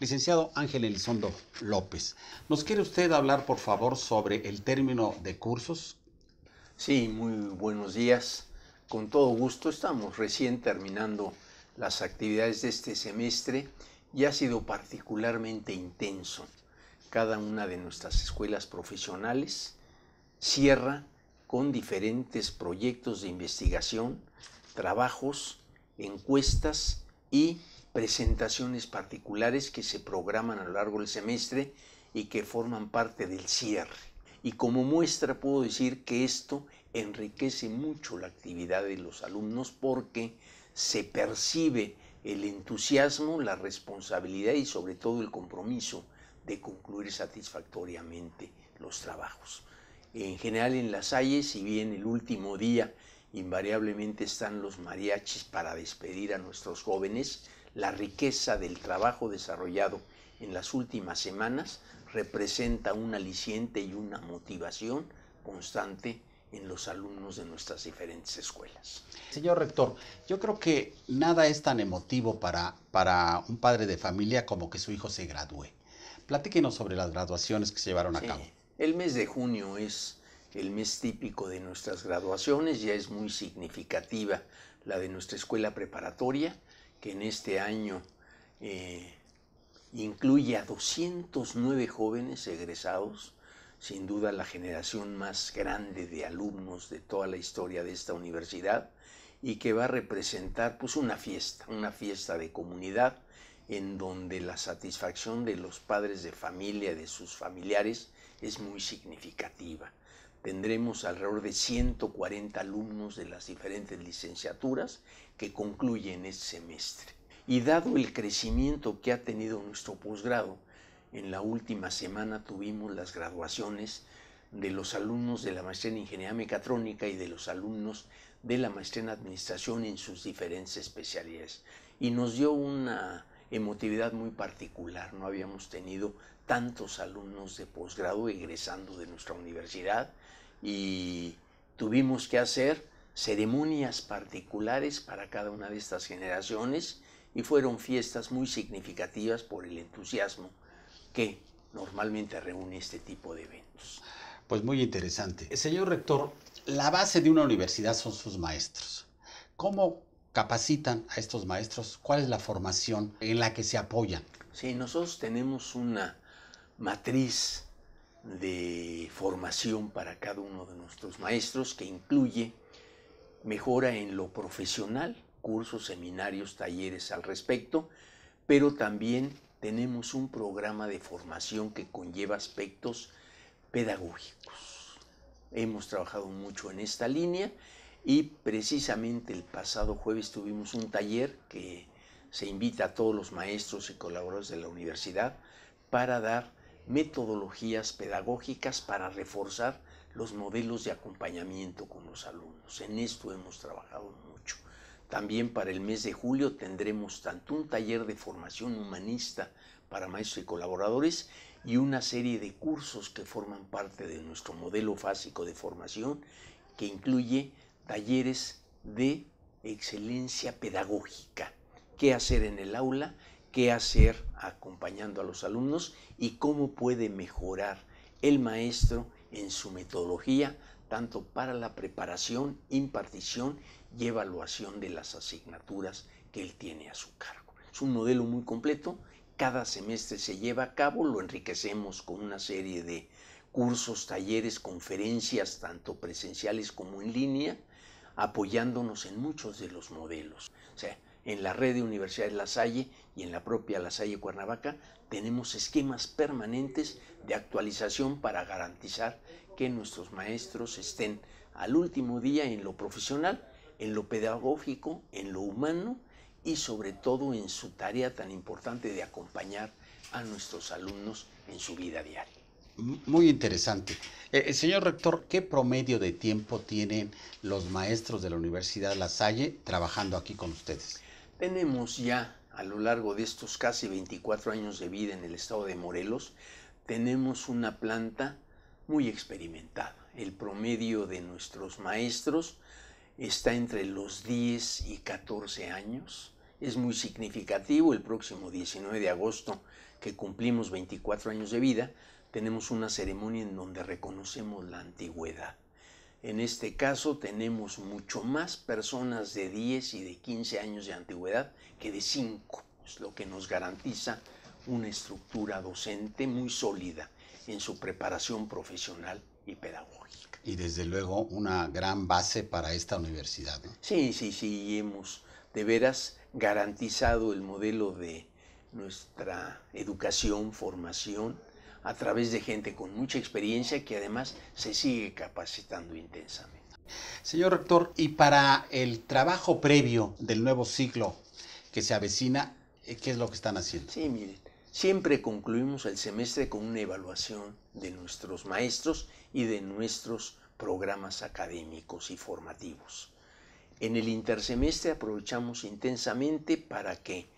Licenciado Ángel Elizondo López, ¿nos quiere usted hablar por favor sobre el término de cursos? Sí, muy buenos días. Con todo gusto estamos recién terminando las actividades de este semestre y ha sido particularmente intenso. Cada una de nuestras escuelas profesionales cierra con diferentes proyectos de investigación, trabajos, encuestas y presentaciones particulares que se programan a lo largo del semestre y que forman parte del cierre. Y como muestra puedo decir que esto enriquece mucho la actividad de los alumnos porque se percibe el entusiasmo, la responsabilidad y sobre todo el compromiso de concluir satisfactoriamente los trabajos en general en las calles, si bien el último día invariablemente están los mariachis para despedir a nuestros jóvenes, la riqueza del trabajo desarrollado en las últimas semanas representa un aliciente y una motivación constante en los alumnos de nuestras diferentes escuelas. Señor rector, yo creo que nada es tan emotivo para, para un padre de familia como que su hijo se gradúe. Platíquenos sobre las graduaciones que se llevaron a cabo. El mes de junio es el mes típico de nuestras graduaciones, ya es muy significativa la de nuestra escuela preparatoria, que en este año eh, incluye a 209 jóvenes egresados, sin duda la generación más grande de alumnos de toda la historia de esta universidad, y que va a representar pues una fiesta, una fiesta de comunidad en donde la satisfacción de los padres de familia, de sus familiares, es muy significativa. Tendremos alrededor de 140 alumnos de las diferentes licenciaturas que concluyen este semestre. Y dado el crecimiento que ha tenido nuestro posgrado, en la última semana tuvimos las graduaciones de los alumnos de la maestría en Ingeniería Mecatrónica y de los alumnos de la maestría en Administración en sus diferentes especialidades. Y nos dio una emotividad muy particular. No habíamos tenido tantos alumnos de posgrado egresando de nuestra universidad y tuvimos que hacer ceremonias particulares para cada una de estas generaciones y fueron fiestas muy significativas por el entusiasmo que normalmente reúne este tipo de eventos. Pues muy interesante. Señor rector, la base de una universidad son sus maestros. ¿Cómo capacitan a estos maestros? ¿Cuál es la formación en la que se apoyan? Sí, nosotros tenemos una matriz de formación para cada uno de nuestros maestros que incluye mejora en lo profesional, cursos, seminarios, talleres al respecto, pero también tenemos un programa de formación que conlleva aspectos pedagógicos. Hemos trabajado mucho en esta línea y precisamente el pasado jueves tuvimos un taller que se invita a todos los maestros y colaboradores de la universidad para dar metodologías pedagógicas para reforzar los modelos de acompañamiento con los alumnos. En esto hemos trabajado mucho. También para el mes de julio tendremos tanto un taller de formación humanista para maestros y colaboradores y una serie de cursos que forman parte de nuestro modelo básico de formación que incluye talleres de excelencia pedagógica. ¿Qué hacer en el aula? ¿Qué hacer acompañando a los alumnos? ¿Y cómo puede mejorar el maestro en su metodología, tanto para la preparación, impartición y evaluación de las asignaturas que él tiene a su cargo? Es un modelo muy completo. Cada semestre se lleva a cabo, lo enriquecemos con una serie de cursos, talleres, conferencias, tanto presenciales como en línea, apoyándonos en muchos de los modelos. O sea, en la red de universidades La Salle y en la propia La Salle Cuernavaca tenemos esquemas permanentes de actualización para garantizar que nuestros maestros estén al último día en lo profesional, en lo pedagógico, en lo humano y sobre todo en su tarea tan importante de acompañar a nuestros alumnos en su vida diaria. Muy interesante. Eh, eh, señor rector, ¿qué promedio de tiempo tienen los maestros de la Universidad La Salle trabajando aquí con ustedes? Tenemos ya a lo largo de estos casi 24 años de vida en el estado de Morelos, tenemos una planta muy experimentada. El promedio de nuestros maestros está entre los 10 y 14 años. Es muy significativo el próximo 19 de agosto que cumplimos 24 años de vida, tenemos una ceremonia en donde reconocemos la antigüedad. En este caso tenemos mucho más personas de 10 y de 15 años de antigüedad que de 5, lo que nos garantiza una estructura docente muy sólida en su preparación profesional y pedagógica. Y desde luego una gran base para esta universidad. Sí, sí, sí, hemos de veras garantizado el modelo de nuestra educación, formación, a través de gente con mucha experiencia que además se sigue capacitando intensamente. Señor rector, y para el trabajo previo del nuevo ciclo que se avecina, eh, ¿qué es lo que están haciendo? Sí, miren, siempre concluimos el semestre con una evaluación de nuestros maestros y de nuestros programas académicos y formativos. En el intersemestre aprovechamos intensamente para que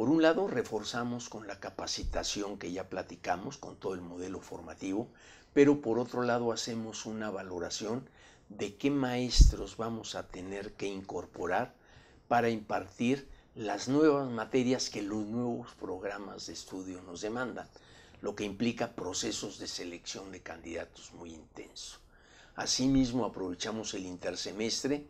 por un lado, reforzamos con la capacitación que ya platicamos, con todo el modelo formativo, pero por otro lado hacemos una valoración de qué maestros vamos a tener que incorporar para impartir las nuevas materias que los nuevos programas de estudio nos demandan, lo que implica procesos de selección de candidatos muy intenso. Asimismo, aprovechamos el intersemestre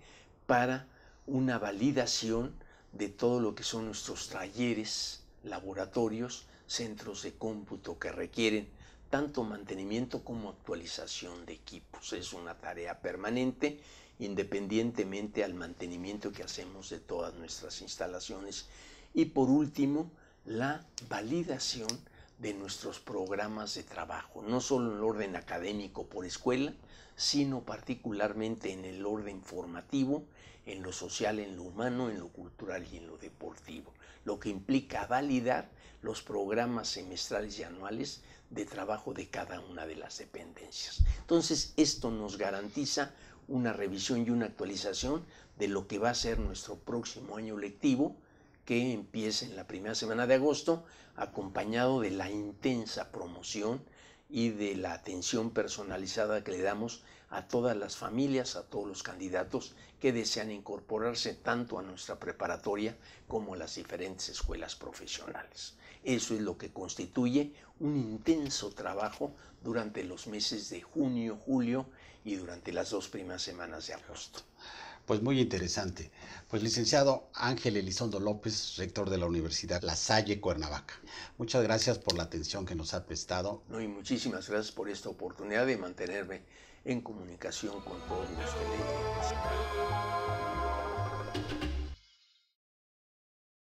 para una validación de todo lo que son nuestros talleres, laboratorios, centros de cómputo que requieren tanto mantenimiento como actualización de equipos. Es una tarea permanente independientemente al mantenimiento que hacemos de todas nuestras instalaciones. Y por último, la validación de nuestros programas de trabajo, no solo en el orden académico por escuela, sino particularmente en el orden formativo, en lo social, en lo humano, en lo cultural y en lo deportivo, lo que implica validar los programas semestrales y anuales de trabajo de cada una de las dependencias. Entonces, esto nos garantiza una revisión y una actualización de lo que va a ser nuestro próximo año lectivo que empieza en la primera semana de agosto, acompañado de la intensa promoción y de la atención personalizada que le damos a todas las familias, a todos los candidatos que desean incorporarse tanto a nuestra preparatoria como a las diferentes escuelas profesionales. Eso es lo que constituye un intenso trabajo durante los meses de junio, julio y durante las dos primeras semanas de agosto. Pues muy interesante. Pues licenciado Ángel Elizondo López, rector de la Universidad La Salle Cuernavaca. Muchas gracias por la atención que nos ha prestado. No, y muchísimas gracias por esta oportunidad de mantenerme en comunicación con todos los